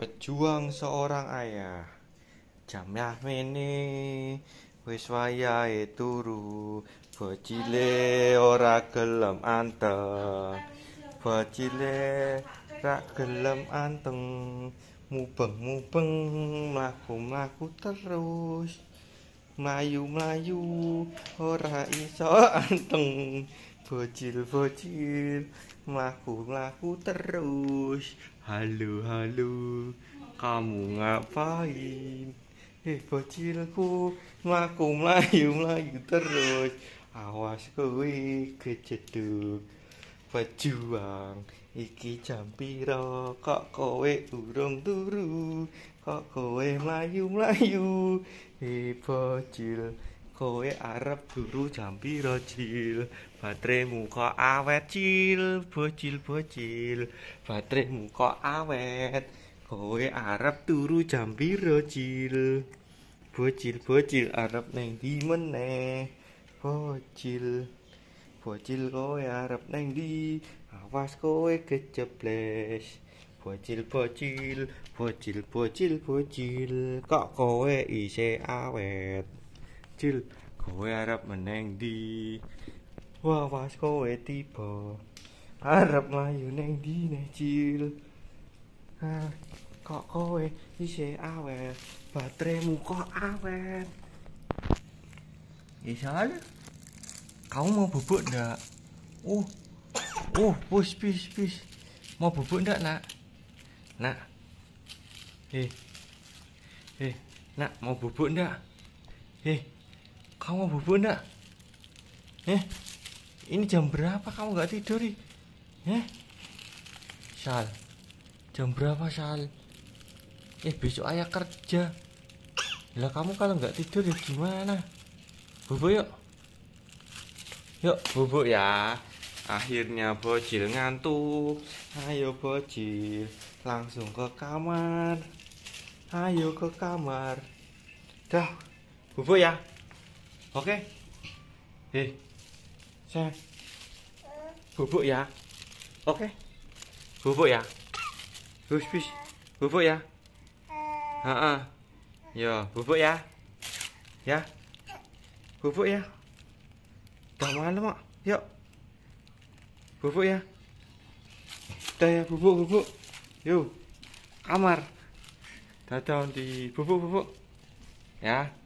pejuang seorang ayah jam yah mene wis wayahe turu bocile ora gelem anteng bocile Ora gelem anteng mubeng-mubeng mlaku-mlaku terus mlayu-mlayu ora iso anteng bocil-bocil melaku melaku terus halo halo kamu ngapain eh bocilku melaku melayu melayu terus awas kowe kejeduk pejuang iki jam piro kok kowe urung turu kok kowe melayu melayu eh bocil kowe arep guru jambi rojil baterai muka awet cil bocil bocil baterai muka awet kowe arep turu jambi rojil bocil bocil arep neng di meneh bocil bocil kowe arep neng di awas kowe kejeples bocil bocil bocil bocil bocil kok kowe isih awet Cil, kowe arep meneng di Wah, pas kowe tiba. Arep mlayu ning di ne, Cil. Ha, ah, kok kowe isih awet. Baterai kok awet. Ya soalnya kamu mau bubuk ndak? Uh. Uh, pis pis pis. Mau bubuk ndak, Nak? Nak. Eh. Eh, Nak mau bubuk ndak? Eh. kamu bobo enggak eh ini jam berapa kamu nggak tidur nih? eh Sal jam berapa Sal eh besok ayah kerja lah kamu kalau nggak tidur ya gimana bobo yuk yuk bobo ya akhirnya bocil ngantuk ayo bocil langsung ke kamar ayo ke kamar dah bubuk ya Oke. Hei. Saya bubuk ya. Oke. Bubuk ya. Bus bus. Bubuk ya. Heeh. Ya, bubuk ya. Ya. Bubuk ya. Tak malam, Mak. Yuk. Bubuk ya. dah ya, bubuk, bubuk. Yuk. Kamar. Dadah di bubuk, bubuk. Ya.